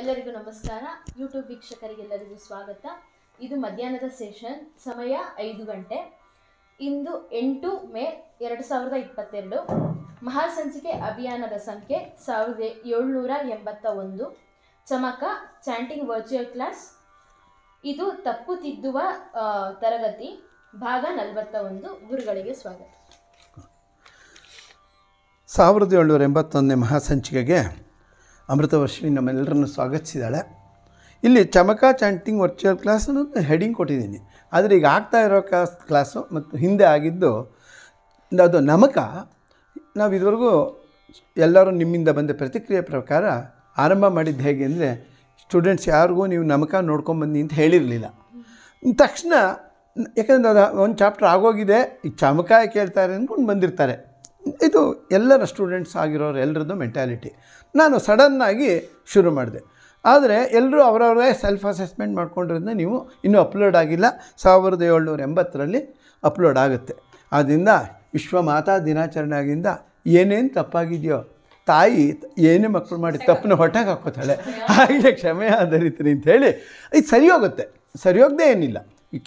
ಎಲ್ಲರಿಗೂ ನಮಸ್ಕಾರ ಯೂಟ್ಯೂಬ್ ವೀಕ್ಷಕರಿಗೆಲ್ಲರಿಗೂ ಸ್ವಾಗತ ಇದು ಮಧ್ಯಾಹ್ನದ ಸೆಷನ್ ಸಮಯ ಐದು ಗಂಟೆ ಇಂದು ಎಂಟು ಮೇ ಎರಡು ಸಾವಿರದ ಇಪ್ಪತ್ತೆರಡು ಮಹಾಸಂಚಿಕೆ ಅಭಿಯಾನದ ಸಂಖ್ಯೆ ಸಾವಿರದ ಏಳ್ನೂರ ಎಂಬತ್ತ ಒಂದು ಚಮಕ ಚಾಂಟಿಂಗ್ ವರ್ಚುವಲ್ ಕ್ಲಾಸ್ ಇದು ತಪ್ಪು ತಿದ್ದುವ ತರಗತಿ ಭಾಗ ನಲವತ್ತ ಒಂದು ಗುರುಗಳಿಗೆ ಸ್ವಾಗತ ಸಾವಿರದ ಏಳ್ನೂರ ಎಂಬತ್ತೊಂದನೇ ಮಹಾಸಂಚಿಕೆಗೆ ಅಮೃತವರ್ಷಿಣಿ ನಮ್ಮೆಲ್ಲರನ್ನು ಸ್ವಾಗತಿಸಿದ್ದಾಳೆ ಇಲ್ಲಿ ಚಮಕ ಚಾಂಟಿಂಗ್ ವರ್ಚುವಲ್ ಕ್ಲಾಸ್ ಅನ್ನೋದು ಹೆಡಿಂಗ್ ಕೊಟ್ಟಿದ್ದೀನಿ ಆದರೆ ಈಗ ಆಗ್ತಾ ಇರೋ ಕ್ಲಾಸ್ ಕ್ಲಾಸು ಮತ್ತು ಹಿಂದೆ ಆಗಿದ್ದು ಅದು ನಮಕ ನಾವು ಇದುವರೆಗೂ ಎಲ್ಲರೂ ನಿಮ್ಮಿಂದ ಬಂದ ಪ್ರತಿಕ್ರಿಯೆ ಪ್ರಕಾರ ಆರಂಭ ಮಾಡಿದ್ದು ಹೇಗೆ ಅಂದರೆ ಸ್ಟೂಡೆಂಟ್ಸ್ ಯಾರಿಗೂ ನೀವು ನಮಕ ನೋಡ್ಕೊಂಬಂದಿ ಅಂತ ಹೇಳಿರಲಿಲ್ಲ ತಕ್ಷಣ ಯಾಕಂದರೆ ಒಂದು ಚಾಪ್ಟರ್ ಆಗೋಗಿದೆ ಈ ಚಮಕ ಕೇಳ್ತಾರೆ ಅಂದ್ಕೊಂಡು ಬಂದಿರ್ತಾರೆ ಇದು ಎಲ್ಲರ ಸ್ಟೂಡೆಂಟ್ಸ್ ಆಗಿರೋರು ಎಲ್ಲರದ್ದು ಮೆಂಟ್ಯಾಲಿಟಿ ನಾನು ಸಡನ್ನಾಗಿ ಶುರು ಮಾಡಿದೆ ಆದರೆ ಎಲ್ಲರೂ ಅವರವರೇ ಸೆಲ್ಫ್ ಅಸೆಸ್ಮೆಂಟ್ ಮಾಡ್ಕೊಂಡ್ರಿಂದ ನೀವು ಇನ್ನೂ ಅಪ್ಲೋಡ್ ಆಗಿಲ್ಲ ಸಾವಿರದ ಏಳ್ನೂರ ಎಂಬತ್ತರಲ್ಲಿ ಅಪ್ಲೋಡ್ ಆಗುತ್ತೆ ಆದ್ದರಿಂದ ವಿಶ್ವ ಮಾತಾ ದಿನಾಚರಣೆ ಆಗಿಂದ ಏನೇನು ತಪ್ಪಾಗಿದೆಯೋ ತಾಯಿ ಏನೇ ಮಕ್ಕಳು ಮಾಡಿ ತಪ್ಪನ್ನು ಹೊಟ್ಟೆಗೆ ಹಾಕೋತಾಳೆ ಹಾಗೆ ಕ್ಷಮೆ ಆಧರಿತರಿ ಅಂತ ಹೇಳಿ ಇದು ಸರಿ ಹೋಗುತ್ತೆ ಸರಿ ಹೋಗದೆ ಏನಿಲ್ಲ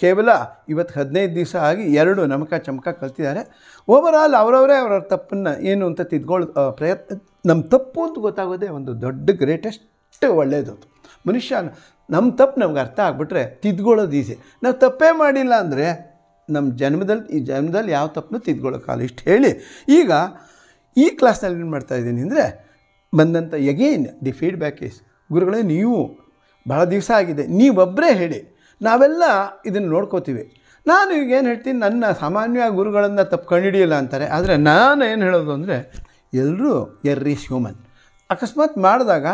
ಕೇವಲ ಇವತ್ತು ಹದಿನೈದು ದಿವಸ ಆಗಿ ಎರಡು ನಮಕ ಚಮಕ ಕಲ್ತಿದ್ದಾರೆ ಓವರ್ ಆಲ್ ಅವರವರೇ ಅವರವ್ರ ತಪ್ಪನ್ನು ಏನು ಅಂತ ತಿದ್ಕೊಳ್ಳೋ ಪ್ರಯತ್ನ ನಮ್ಮ ತಪ್ಪು ಅಂತ ಗೊತ್ತಾಗೋದೇ ಒಂದು ದೊಡ್ಡ ಗ್ರೇಟೆಸ್ಟ್ ಒಳ್ಳೆಯದು ಮನುಷ್ಯ ನಮ್ಮ ತಪ್ಪು ನಮ್ಗೆ ಅರ್ಥ ಆಗಿಬಿಟ್ರೆ ತಿದ್ಕೊಳ್ಳೋದು ಈಸಿ ನಾವು ತಪ್ಪೇ ಮಾಡಿಲ್ಲ ಅಂದರೆ ನಮ್ಮ ಜನ್ಮದಲ್ಲಿ ಈ ಜನ್ಮದಲ್ಲಿ ಯಾವ ತಪ್ಪನ್ನು ತಿದ್ಕೊಳ್ಳೋಕ್ಕಾಗಲ್ಲ ಇಷ್ಟು ಹೇಳಿ ಈಗ ಈ ಕ್ಲಾಸ್ನಲ್ಲಿ ಏನು ಮಾಡ್ತಾ ಇದ್ದೀನಿ ಅಂದರೆ ಬಂದಂಥ ಎಗೇನ್ ದಿ ಫೀಡ್ಬ್ಯಾಕ್ ಇಸ್ ಗುರುಗಳೇ ನೀವು ಭಾಳ ದಿವಸ ಆಗಿದೆ ನೀವೊಬ್ಬರೇ ಹೇಳಿ ನಾವೆಲ್ಲ ಇದನ್ನು ನೋಡ್ಕೋತೀವಿ ನಾನು ಈಗ ಏನು ಹೇಳ್ತೀನಿ ನನ್ನ ಸಾಮಾನ್ಯ ಗುರುಗಳನ್ನು ತಪ್ಪು ಕಂಡುಹಿಡಿಯಲ್ಲ ಅಂತಾರೆ ಆದರೆ ನಾನು ಏನು ಹೇಳೋದು ಅಂದರೆ ಎಲ್ಲರೂ ಎರ್ರಿ ಹ್ಯೂಮನ್ ಅಕಸ್ಮಾತ್ ಮಾಡಿದಾಗ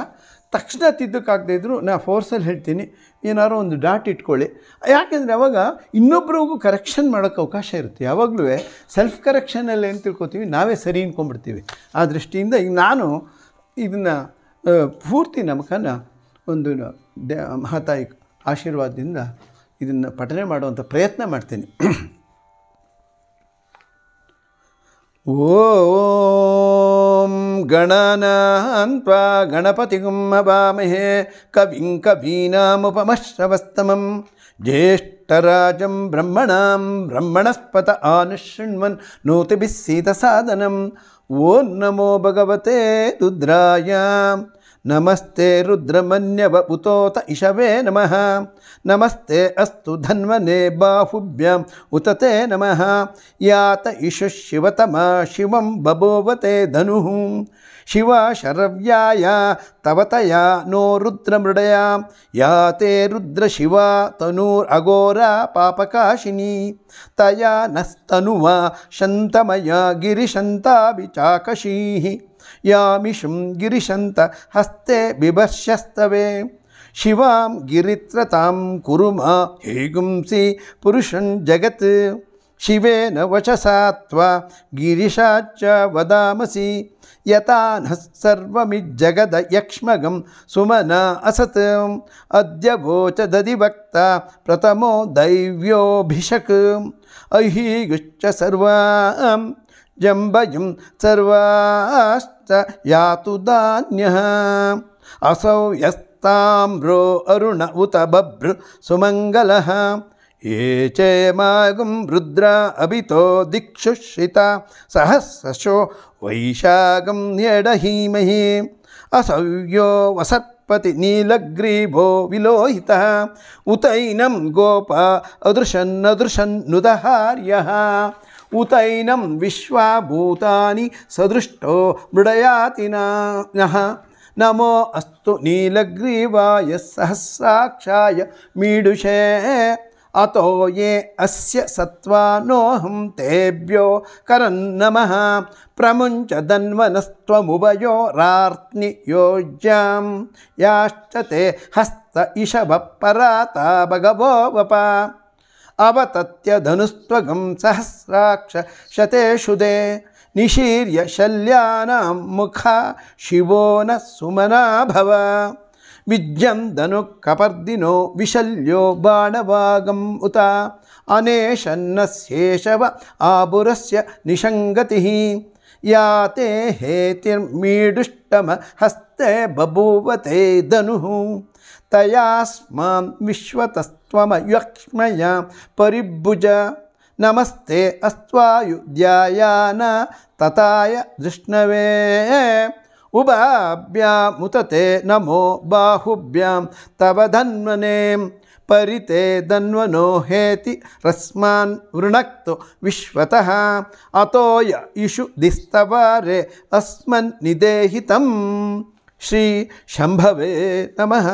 ತಕ್ಷಣ ತಿದ್ದಕ್ಕಾಗದೇ ಇದ್ದರೂ ನಾನು ಫೋರ್ಸಲ್ಲಿ ಹೇಳ್ತೀನಿ ಏನಾದ್ರು ಒಂದು ಡಾಟ್ ಇಟ್ಕೊಳ್ಳಿ ಯಾಕೆಂದರೆ ಅವಾಗ ಇನ್ನೊಬ್ರಿಗೂ ಕರೆಕ್ಷನ್ ಮಾಡೋಕ್ಕೆ ಅವಕಾಶ ಇರುತ್ತೆ ಯಾವಾಗಲೂ ಸೆಲ್ಫ್ ಕರೆಕ್ಷನಲ್ಲಿ ಏನು ತಿಳ್ಕೊತೀವಿ ನಾವೇ ಸರಿ ಅಂದ್ಕೊಂಡ್ಬಿಡ್ತೀವಿ ಆ ದೃಷ್ಟಿಯಿಂದ ಈಗ ನಾನು ಇದನ್ನು ಪೂರ್ತಿ ನಮಕನ ಒಂದು ಮಹತಾಯಿ ಆಶೀರ್ವಾದದಿಂದ ಇದನ್ನು ಪಠನೆ ಮಾಡುವಂಥ ಪ್ರಯತ್ನ ಮಾಡ್ತೀನಿ ಓಂ ಗಣನಾನ್ವ ಗಣಪತಿ ಹವಾಮಹೇ ಕವಿಂ ಕವೀನಾಮುಪಮಶ್ರವಸ್ತಮಂ ಜ್ಯೇಷ್ಠರಾಜಂ ಬ್ರಹ್ಮಣಾಂ ಬ್ರಹ್ಮಣಸ್ಪತ ಆನುಶೃಣ್ವನ್ ನೂತಿಭಿಸ್ಸೀತಸಾಧನಂ ಓಂ ನಮೋ ಭಗವತೆ ರುದ್ರಾಯಾಮ್ नमस्ते रुद्रमन्यव उतोत इषवे नमः नमस्ते अस्तु धन्वने बाहुभ्यम् उतते नमः यात इषु शिवतमा शिवं बभोवते धनुः शिवा शरव्याया तव तया नो रुद्रमृडया या ते रुद्रशिवा तनुरघोरा पापकाशिनी तया नस्तनुवा शन्तमया गिरिशन्ताविचाकशीः यामिषुं गिरिशन्त हस्ते बिभष्यस्तवे शिवां गिरित्रतां कुरु हेगुंसि पुरुषन् जगत् शिवेन त्वा गिरिशाच्च वदामसि यता नः यक्ष्मगं सुमन असत् अद्य गोचर दधिभक्ता प्रथमो दैव्योऽभिषक् अहीगुश्च सर्वां जम्बयं सर्वाश्च च असौ यस्ताम्रो अरुण उत बभ्र सुमंगल ये चेमागुं रुद्र अभी दिक्षुषिता सहस्रशो वैशागम न्यडहीमहि असव्यो वसत्पतिनीलग्रीभो विलोहितः उतैनं गोपा अदृशन्नदृशन्नुदहार्यः उतैनं विश्वाभूतानि सदृष्टो मृडयाति नमो अस्तु नीलग्रीवाय सहस्राक्षाय मीडुषे अतो ये अस्य सत्त्वा नोऽहं तेभ्यो करं नमः प्रमुञ्चदन्वनस्त्वमुभयो योज्यां याश्च ते हस्त इशवपराता ता भगवो वप अवतत्य धनुस्त्वगं सहस्राक्ष शुदे निशीर्य शल्यानां मुखा शिवो न सुमना भव विशल्यो बाणवागम् उत अनेशन्नस्येशव आबुरस्य निषङ्गतिः या ते हेतिर्मीडुष्टमहस्ते बभूव ते धनुः तयास्मान् स्मां विश्वतस्त्वमयक्ष्मया परिभुज नमस्ते अस्त्वायुध्याया तथाय तताय जुष्णवे उभाभ्यामुतते नमो बाहुभ्यां तव धन्वने परिते धन्वनो हेति रस्मान् वृणक्तु विश्वतः अतोय इषु दिस्तवारे अस्मन्निदेहितम् श्री शम्भवे नमः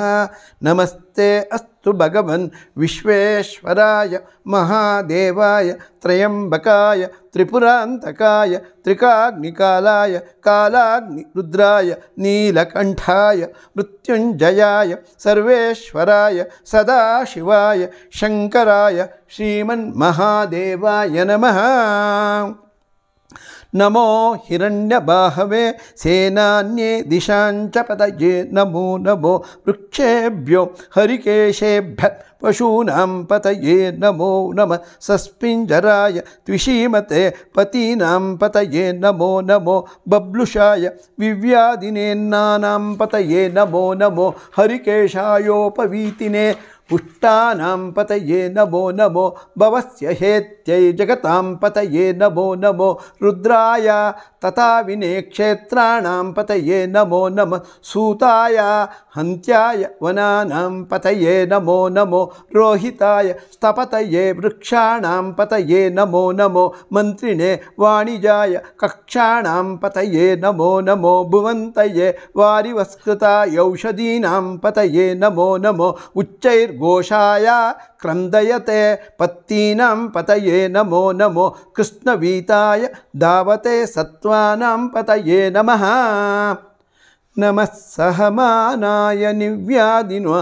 नमस्ते अस्तु भगवन् विश्वेश्वराय महादेवाय त्रयम्बकाय त्रिपुरान्तकाय त्रिकाग्निकालाय कालाग्निरुद्राय नीलकण्ठाय मृत्युञ्जयाय सर्वेश्वराय सदाशिवाय शङ्कराय श्रीमन्महादेवाय नमः नमो हिरण्यबाहवे सेनान्ये दिशाञ्च च पतये नमो नमो वृक्षेभ्यो हरिकेशेभ्य पशूनां पतये नमो नमः सस्मिञ्जराय त्विषीमते पतीनां पतये नमो नमो बब्लुषाय विव्यादिनेन्नानां पतये नमो नमो हरिकेशायोपवीतिने पुष्टानां पतये नमो नमो भवस्य हेत्यै जगतां पतये नमो नमो रुद्राय विने क्षेत्राणां पतये नमो नमः सूताय हन्त्याय वनानां पतये नमो नमो रोहिताय स्तपतये वृक्षाणां पतये नमो नमो मन्त्रिणे वाणिजाय कक्षाणां पतये नमो नमो भुवन्तये वारिवस्कृतायौषधीनां पतये नमो नमो उच्चैर् गोषाय क्रन्दयते पत्तीनां पतये नमो नमो कृष्णवीताय दावते सत्त्वानां पतये नमः नमः सहमानाय निव्याधिनो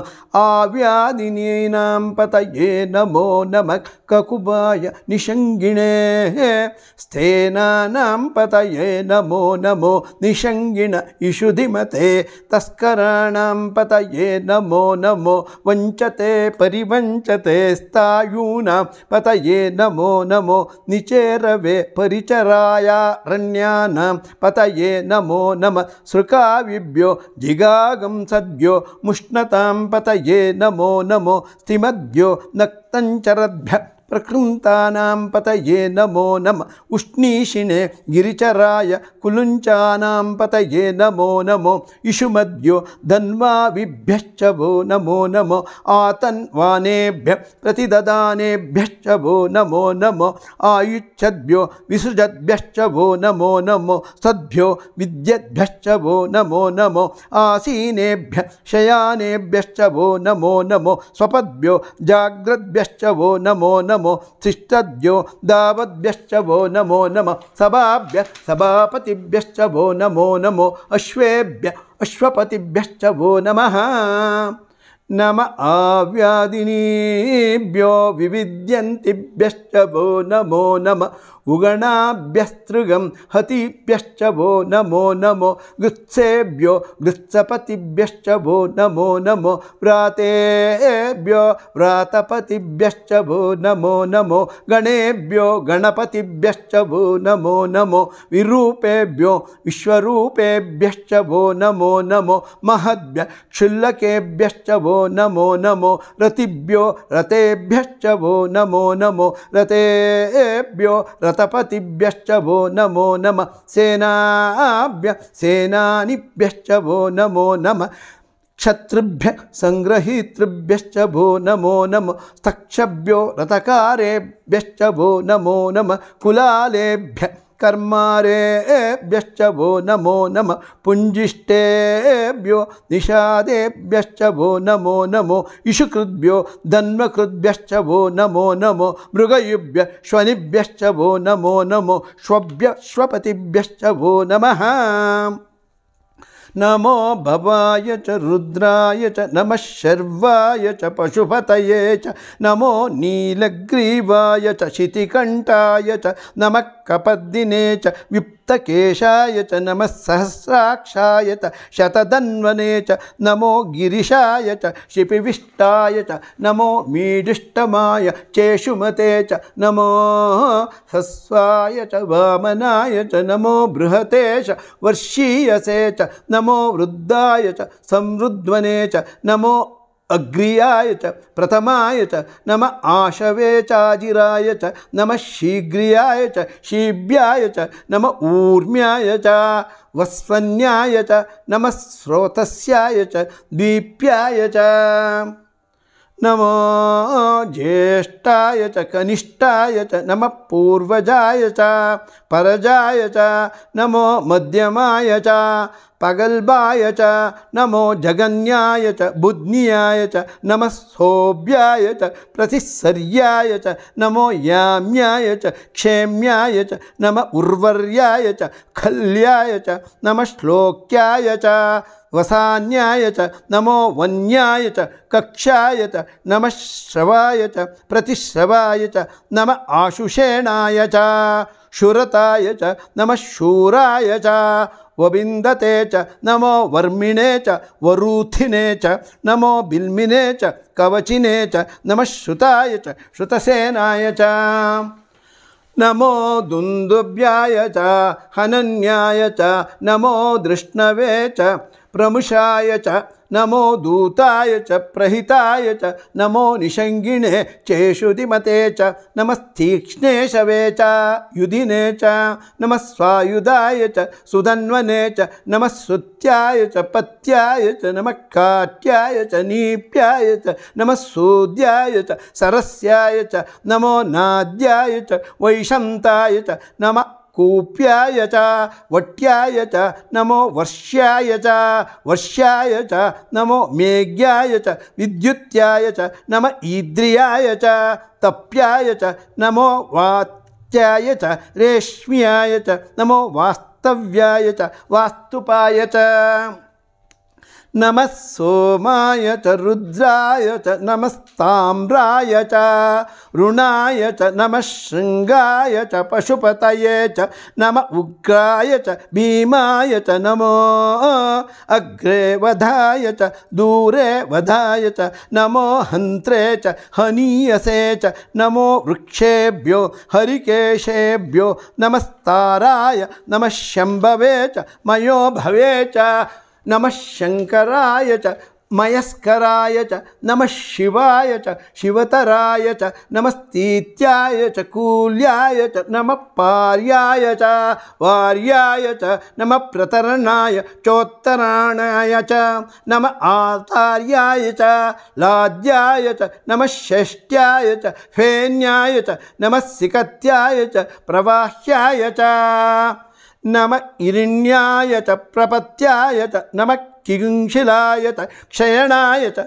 आव्यादिनीनां पतये नमो नमः ककुबाय निषङ्गिणेः स्थेनानां पतये नमो नमो निशङ्गिण इषुधिमते तस्कराणां पतये नमो नमो वञ्चते परिवञ्चते स्थायूनां पतये नमो नमो निचेरवे रण्यानां पतये नमो नम सृकावि ो जिगागं सद्यो मुष्णतां पतये नमो नमो स्तिमग्भ्यो नक्तञ्चरद्भ्य प्रकृन्तानां पतये नमो नम उष्णीषिणे गिरिचराय कुलुञ्चानां पतये नमो नमो इषुमद्यो धन्वाविभ्यश्च वो नमो नमो आतन्वानेभ्य प्रतिददानेभ्यश्च वो नमो नमो आयुच्छद्भ्यो विसृजद्भ्यश्च वो नमो नमो सद्भ्यो विद्यद्भ्यश्च वो नमो नमो आसीनेभ्यः शयानेभ्यश्च वो नमो नमो स्वपद्भ्यो जाग्रद्भ्यश्च वो नमो नमो नमो तिष्ठद्यो दावद्भ्यश्च वो नमो नमः सभाभ्य सभापतिभ्यश्च वो नमो नमो अश्वेभ्य अश्वपतिभ्यश्च वो नमः वो नमो नमः उगणाभ्यस्तृगं हतिभ्यश्च वो नमो नमो गृत्सेभ्यो गृत्सपतिभ्यश्च वो नमो नमो व्रातेभ्यो व्रातपतिभ्यश्च वो नमो नमो गणेभ्यो गणपतिभ्यश्च वो नमो नमो विरूपेभ्यो विश्वरूपेभ्यश्च वो नमो नमो महद्भ्य क्षुल्लकेभ्यश्च वो नमो नमो रतिभ्यो रतेभ्यश्च वो नमो नमो रतेभ्यो रते पतिभ्यश्च भो नमो नम सेनाभ्य सेनानिभ्यश्च भो नमो नम क्षत्रुभ्य सङ्ग्रहीतृभ्यश्च भो नमो नम स्तक्षभ्यो रथकारेभ्यश्च भो नमो नम कुलालेभ्य कर्मारेभ्यश्च भो नमो नम पुञ्जिष्टेभ्यो निषादेभ्यश्च भो नमो नमो इषुकृद्भ्यो धन्वकृद्भ्यश्च भो नमो नमो मृगयुभ्य श्वनिभ्यश्च भो नमो नमो श्वभ्य स्वपतिभ्यश्च भो नमः नमो भवाय च रुद्राय च नमः शर्वाय च पशुपतये च नमो नीलग्रीवाय च शितिकण्ठाय च कपद्दिने च विप् केशाय च नमः सहस्राक्षाय च शतधन्वने च नमो गिरिशाय च शिपिविष्टाय च नमो मीडिष्टमाय चेशुमते च नमो हस्वाय च वामनाय च नमो बृहते च वर्षीयसे च नमो वृद्धाय च संरुध्वने च नमो अग्रियाय च प्रथमाय च नम आशवे चाजिराय च नम शीघ्रियाय च शीव्याय च नम ऊर्म्याय च वस्वन्याय च नम स्रोतस्याय च दीप्याय च नमो ज्येष्ठाय च कनिष्ठाय च नमः पूर्वजाय च परजाय च नमो मध्यमाय च पगल्भाय च नमो जगन्याय च बुध्न्याय च नमः सोऽभ्याय च प्रतिसर्याय च नमो याम्याय च क्षेम्याय च नम उर्वर्याय च खल्याय च नम श्लोक्याय च वसान्याय च नमो वन्याय च कक्षाय च नम श्रवाय च प्रतिश्रवाय च नम आशुषेणाय च शुरताय च नम शूराय च वबिंदते च नमो वर्मिणे च वरूथिने च नमो बिल्मिने च कवचिने च नम श्रुताय च श्रुतसेनाय च नमो दुंदुभ्याय च हनन्याय च नमो दृष्णवे च प्रमुषाय च नमो दूताय च प्रहिताय च नमो निषङ्गिणे चेषुधिमते च नमस्तीक्ष्णे शवे च युधिने च नमस्वायुधाय च सुदन्वने च नमस्सुत्याय च पत्याय च नमःकाट्याय च नीप्याय च नमः च सरस्याय च नमो नाद्याय च वैशन्ताय च नम कूप्याय च वट्याय च नमो वर्ष्याय च वर्षाय च नमो मेघ्याय च विद्युत्याय च नम ईद्रियाय च तप्याय च नमो वात्याय च रेश्म्याय च नमो वास्तव्याय च वास्तुपाय च नमः सोमाय च रुद्राय च नमस्ताम्राय च ऋणाय च नमः शृङ्गाय च पशुपतये च नम उग्राय च भीमाय च नमो अग्रे वधाय च दूरे वधाय च नमो हन्त्रे च हनीयसे च नमो वृक्षेभ्यो हरिकेशेभ्यो नमस्ताराय नमः शम्भवे च भवे च नमः शङ्कराय च मयस्कराय च नमः शिवाय च शिवतराय च नमस्तीत्याय च कूल्याय च नमः पार्याय च वार्याय च नमः प्रतरणाय चोत्तराणाय च नमः आचार्याय च लाद्याय च नमः षष्ट्याय च फेन्याय च सिकत्याय च प्रवाह्याय च நம இரண்யாய ச பிரபத்தியாய நமக் किगुंशिलाय च क्षयणाय च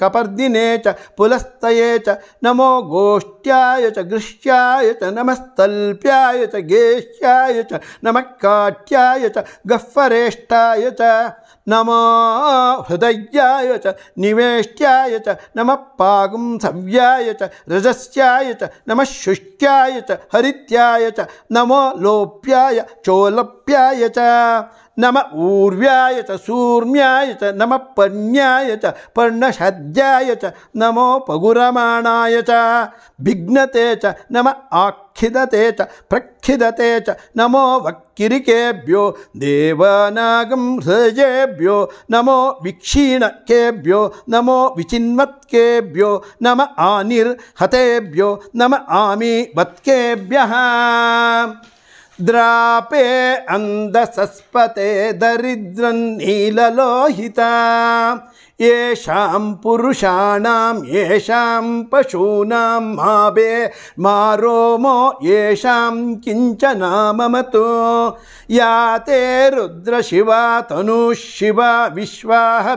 कपर्दिने च पुलस्तये च नमो गोष्ठ्याय च गृह्याय च नम च गेष्ट्याय च नमः काट्याय च गह्वरेष्टाय च नमो हृदयाय च निवेष्ट्याय च नमः पागुंसव्याय च रजस्याय च नमः शुष्ट्याय च हरित्याय च नमो लोप्याय चोलप्याय च नम ऊर्व्याय च सूर्म्याय च नम पण्याय च पर्णशद्याय च नमो पगुरमाणाय च विघ्नते च नम आखिदते च प्रक्षिदते च नमो वक्किरिकेभ्यो देवानागं हृदयेभ्यो नमो विक्षीणकेभ्यो नमो विचिन्वत्केभ्यो नम आनिर्हतेभ्यो नम आमीवत्केभ्यः द्रापे अन्धसस्पते नीललोहिता येषां पुरुषाणां येषां पशूनां मावे मा रोमो येषां किञ्च या ते रुद्रशिवा तनुः शिवा विश्वाः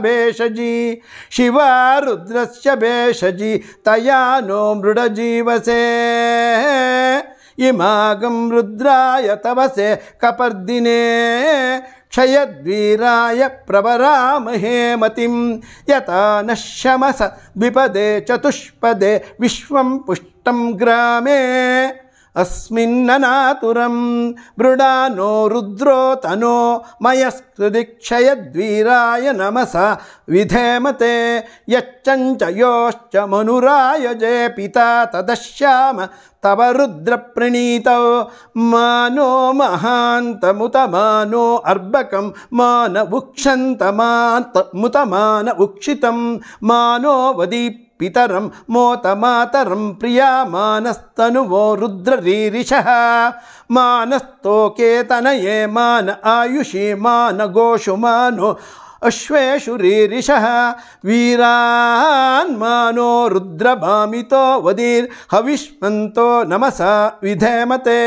शिवा रुद्रस्य भेषजी तया नो मृडजीवसे इमागम रुद्राय तवसे कपर्दिने क्षयद्वीराय प्रवरामहे मतिं यता नश्यमस विपदे चतुष्पदे विश्वं पुष्टं ग्रामे अस्मिन्ननातुरं वृडानो रुद्रो तनो मयस्तु नमसा विधेमते यच्चञ्चयोश्च मनुराय जे पिता तदश्याम तव रुद्रप्रणीतौ मानो महान्तमुतमानो अर्बकं मा न भुक्षन्त मान्तमुतमान वदी पितरं मोतमातरं प्रियामानस्तनुवो रुद्ररीश मानस्तोके ये मान आयुषी मान गोषु मानो अश्वेशुरीश रीरिषः वीरान्मानो रुद्रभामितो वदीर्हविष्मन्तो नमसा विधेमते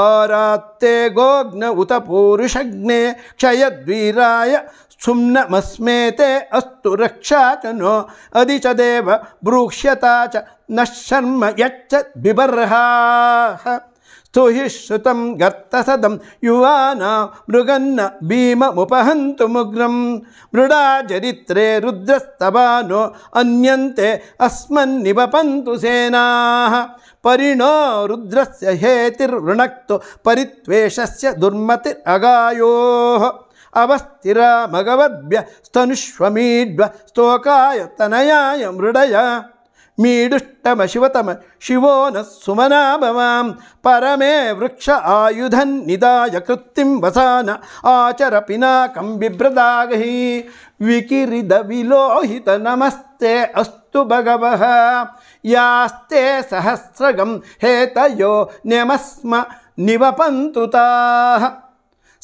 आरात्ते गोग्न उत पूरुषग्ने क्षयद्वीराय सुम्नमस्मेते अस्तु रक्षा च नो अधि च देव ब्रूक्ष्यता च नः शर्म यच्च स्तुहि श्रुतं गर्तसदं युवान मृगन्न भीममुपहन्तु मृडा चरित्रे रुद्रस्तवा नो अन्यन्ते अस्मन्निवपन्तु सेनाः परिणो रुद्रस्य हेतिर्वृणक्तु परित्वेषस्य दुर्मतिरगायोः अवस्थिरामगवद्भ्यस्तनुष्वमीड्व स्तोकाय तनयाय मृडय मीडुष्टमशिवतमशिवो नः सुमनाभवां परमे वृक्ष आयुधन्निदाय कृत्तिं वसान आचर पिनाकं विकिरिदविलोहितनमस्ते अस्तु भगवः यास्ते सहस्रगं हेतयो न्यमस्म निवपन्तु ताः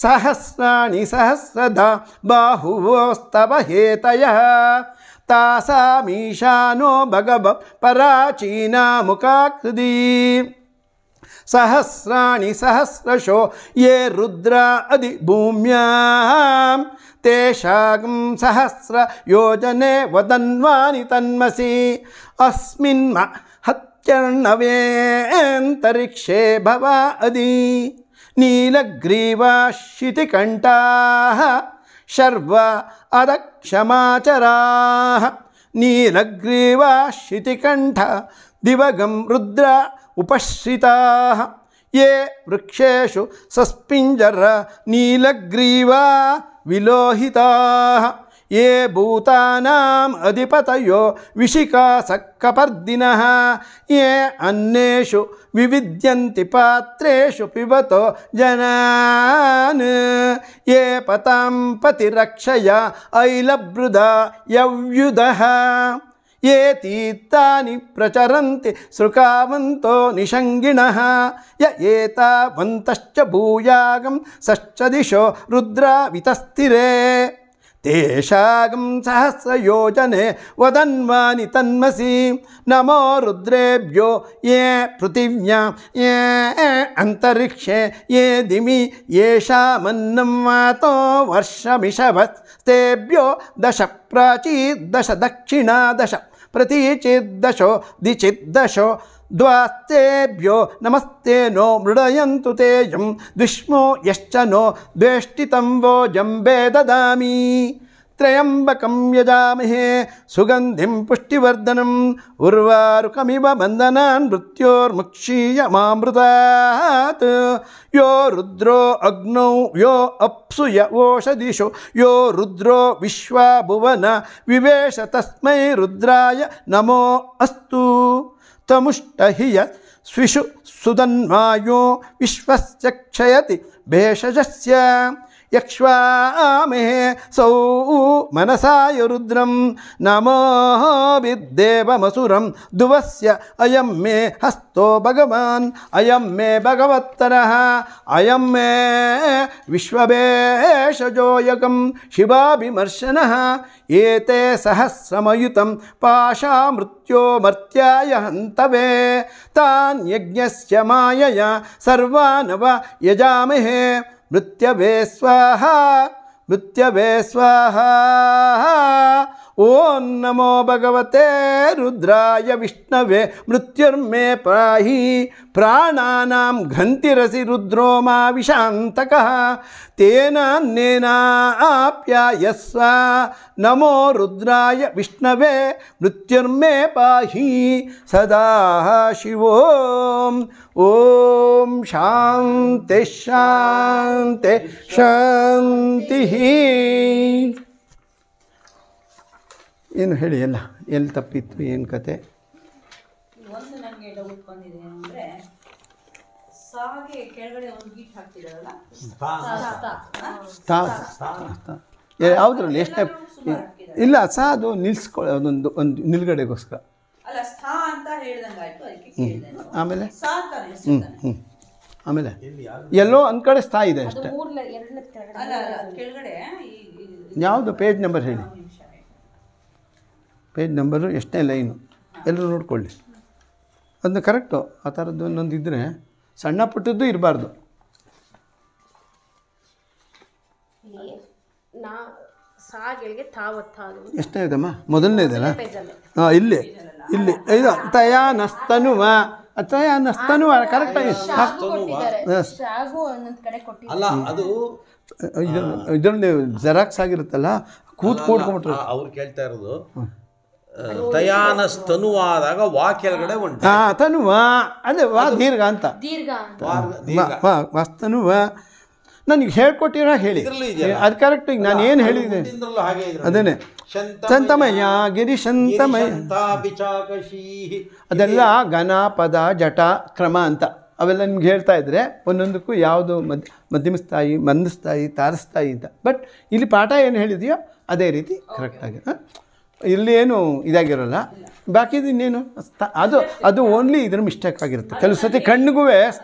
सहस्राणि सहस्रधा बाहुवोस्तव हेतयः तासामीशानो भगव पराचीना पराचीनामुकाकृदी सहस्राणि सहस्रशो ये रुद्रा अदि भूम्या तेषां सहस्रयोजने वदन्वानि तन्मसि अस्मिन् हत्यर्णवे अन्तरिक्षे भवा नीलग्रीवाशितिकण्ठाः शर्वा अदक्षमाचराः नीलग्रीवा शितिकण्ठ दिवगं रुद्र उपश्रिताः ये वृक्षेषु सस्पिञ्जर नीलग्रीवा विलोहिताः ये भूतानाम् अधिपतयो विशिकासपर्दिनः ये अन्नेषु विविद्यन्ति पात्रेषु पिबतो जनान् ये पतां पतिरक्षय ऐलभृदा यव्युदः ये तीर्थानि प्रचरन्ति सृकावन्तो निषङ्गिणः य एतावन्तश्च भूयागं सश्च दिशो रुद्रावितस्थिरे सहस्रयोजने वदन्वानि तन्मसि नमो रुद्रेभ्यो ये पृथिव्या ये अंतरिक्षे ये दिमि येषामन्नं वातो वर्षमिषभस्तेभ्यो दश दश दक्षिणा दश प्रतीचिद्दशो दिचिद्दशो द्वास्तेभ्यो नमस्ते नो मृडयन्तु तेजं द्विष्मो यश्च नो द्वेष्टितं वो जम्बे ददामि त्र्यम्बकं यजामहे सुगन्धिं पुष्टिवर्धनम् उर्वारुकमिव मन्दनान् मृत्योर्मुक्षीय यो रुद्रो अग्नौ यो अप्सु य ओषधिषु यो रुद्रो विश्वा भुवन विवेश तस्मै रुद्राय नमो अस्तु तमुष्टहिय स्विषु सुदन्मायो विश्वस्य क्षयति भेषजस्य यक्ष्वामे सौ मनसाय रुद्रं नमो विद्देवमसुरं दुवस्य अयं मे हस्तो भगवान् अयं मे भगवत्तरः अयं मे विश्ववेशजोयकं शिवाभिमर्शनः एते सहस्रमयुतं पाशामृत्योमर्त्याय हन्तवे तान् यज्ञस्य मायया सर्वानव यजामहे मृत्यवे स्वाहा मृत्यवे स्वाहा ओं नमो भगवते रुद्रा विष्णवे मृत्युर्मे पाहि प्राणा घंतिरसी रुद्रो मा विशान्तकः तेनान्नेनाप्यायस्व नमो रुद्रा विष्णवे मृत्युर्मे पाही सदा शिवोम् शांति शांति शांति ಏನು ಹೇಳಿ ಎಲ್ಲ ಎಲ್ಲಿ ತಪ್ಪಿತ್ತು ಏನು ಕತೆ ಒಂದು ನನಗೆ ಎಷ್ಟೇ ಇಲ್ಲ ಸ ಅದು ನಿಲ್ಸ್ಕೊ ಅದೊಂದು ಒಂದು ನಿಲ್ಗಡೆಗೋಸ್ಕರ ಹ್ಞೂ ಆಮೇಲೆ ಹ್ಞೂ ಹ್ಞೂ ಆಮೇಲೆ ಎಲ್ಲೋ ಒಂದು ಕಡೆ ಸ್ಥಾ ಇದೆ ಅಷ್ಟೇ ಯಾವುದು ಪೇಜ್ ನಂಬರ್ ಹೇಳಿ ಪೇಜ್ ನಂಬರು ಎಷ್ಟನೇ ಲೈನು ಎಲ್ಲರೂ ನೋಡ್ಕೊಳ್ಳಿ ಅದನ್ನ ಕರೆಕ್ಟು ಆ ಥರದ್ದು ಒಂದೊಂದು ಇದ್ದರೆ ಸಣ್ಣ ಪುಟ್ಟದ್ದು ಇರಬಾರ್ದು ಎಷ್ಟೇ ಇದಮ್ಮ ಮೊದಲನೇ ಇದೆ ಹಾಂ ಇಲ್ಲಿ ಇಲ್ಲಿ ಇದು ತಯಾ ನಸ್ತನು ತಯಾ ಕರೆಕ್ಟ್ ಕರೆಕ್ಟಾಗಿ ಅಲ್ಲ ಅದು ಇದರಲ್ಲಿ ಜೆರಾಕ್ಸ್ ಆಗಿರುತ್ತಲ್ಲ ಕೂತ್ ಅವ್ರು ಕೇಳ್ತಾ ಇರೋದು ದಯಾನ ಸ್ತನುವಾದಾಗ ವಾ ಕೆಳಗಡೆ ಒಂದು ತನುವ ಅದೇ ವಾ ದೀರ್ಘ ಅಂತ ದೀರ್ಘ ವಾ ವಾ ತನುವ ನನಗೆ ಹೇಳ್ಕೊಟ್ಟಿರ ಹೇಳಿ ಅದು ಕರೆಕ್ಟ್ ನಾನು ಏನು ಹೇಳಿದೆ ಅದೇನೆ ಶಂತಮಯ ಗಿರಿ ಸಂತಮಯ್ಯ ಅದೆಲ್ಲ ಘನ ಪದ ಜಟ ಕ್ರಮ ಅಂತ ಅವೆಲ್ಲ ನಿಮ್ಗೆ ಹೇಳ್ತಾ ಇದ್ದರೆ ಒಂದೊಂದಕ್ಕೂ ಯಾವುದು ಮದ್ ಮಧ್ಯಮಸ್ಥಾಯಿ ಮಂದಸ್ಥಾಯಿ ತಾರಸ್ಥಾಯಿ ಅಂತ ಬಟ್ ಇಲ್ಲಿ ಪಾಠ ಏನು ಹೇಳಿದೆಯೋ ಅದೇ ರೀತಿ ಕರೆಕ್ಟ್ ಹಾಂ ಇಲ್ಲಿ ಏನು ಇದಾಗಿರೋಲ್ಲ ಬಾಕಿದು ಇನ್ನೇನು ಅದು ಅದು ಓನ್ಲಿ ಇದ್ರ ಮಿಸ್ಟೇಕ್ ಆಗಿರುತ್ತೆ ಕೆಲವು ಸತಿ ಕಣ್ಣಿಗೂ